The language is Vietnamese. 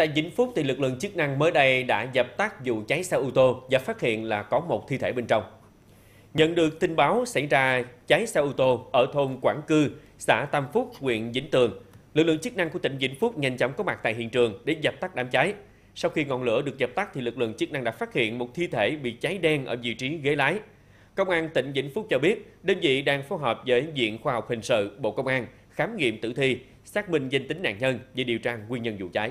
Tại Vĩnh Phúc, thì lực lượng chức năng mới đây đã dập tắt vụ cháy xe ô tô và phát hiện là có một thi thể bên trong. Nhận được tin báo xảy ra cháy xe ô tô ở thôn Quảng Cư, xã Tam Phúc, huyện Vĩnh Tường, lực lượng chức năng của tỉnh Vĩnh Phúc nhanh chóng có mặt tại hiện trường để dập tắt đám cháy. Sau khi ngọn lửa được dập tắt thì lực lượng chức năng đã phát hiện một thi thể bị cháy đen ở vị trí ghế lái. Công an tỉnh Vĩnh Phúc cho biết, đơn vị đang phối hợp với Viện Khoa học Hình sự Bộ Công an khám nghiệm tử thi, xác minh danh tính nạn nhân và điều tra nguyên nhân vụ cháy.